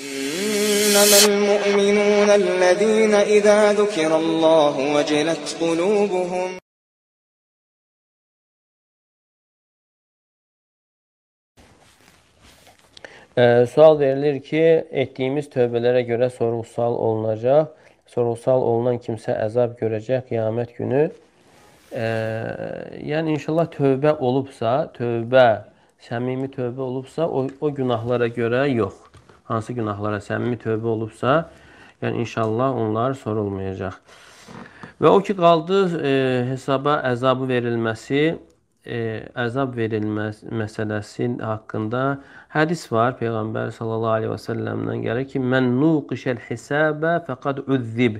إنما المؤمنون الذين إذا ذكر الله وجلت قلوبهم Ə, sual verilir ki, etdiyimiz tövbələrə görə sorğu-sual olunacaq. Sorğu-sual olunan kimsə əzab görəcək qiyamət günü. Ə, yəni inşallah tövbə olubsa, tövbə, səmimi tövbə olubsa, o, o günahlara görə yox hansı günahlara səmimi tövbə olubsa, yəni inşallah onlar sorulmayacaq. Və o ki qaldı e, hesaba əzabı verilməsi, e, əzab verilməsi məsələsi haqqında hədis var. Peyğəmbər sallallahu əleyhi və səlləmdən gəlir ki, "Mən nuqişəl hisabe faqad uzzib."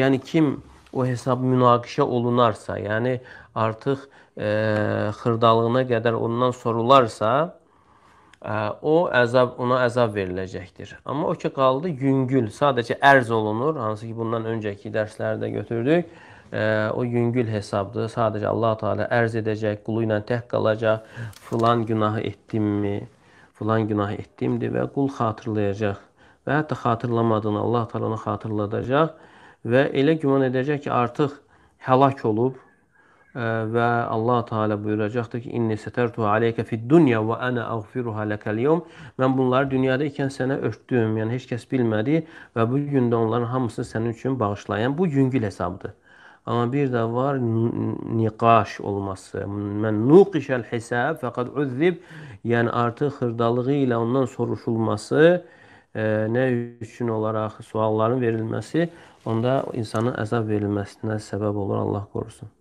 Yəni kim o hesab münaqişə olunarsa, yəni artıq e, xırdalığına qədər ondan sorularsa, o əzab ona əzab veriləcəkdir. Amma o ki qaldı yüngül, sadəcə ərz olunur, hansı ki bundan öncəki dərslərdə götürdük. O yüngül hesabdır. Sadəcə Allah Teala ərz edəcək, qulu ilə tək qalacaq. Filan günahı etdimmi? Filan günahı etdimdi və qul xatırlayacaq. Və hətta xatırlamadığını Allah Teala ona xatırladacaq və elə güman edəcək ki, artıq həlak olub, və Allah Teala buyuracaqdır ki: "İnni satərtu alayka fid-dunya və ana aghfiruha lakal yawm." Mən bunları dünyada ikən sənə örtdüm. Yəni heç kəs bilmədi və bu gün də onların hamısını sənin üçün bağışlayan bu yüngül hesabdır. Amma bir də var niqaş olması. Mən nuqişəl hisab fəqad uzzib, yəni artıq xırdalığı ilə ondan soruşulması, e, nə üçün olaraq sualların verilməsi onda insanın əzab verilməsinə səbəb olur, Allah qorusun.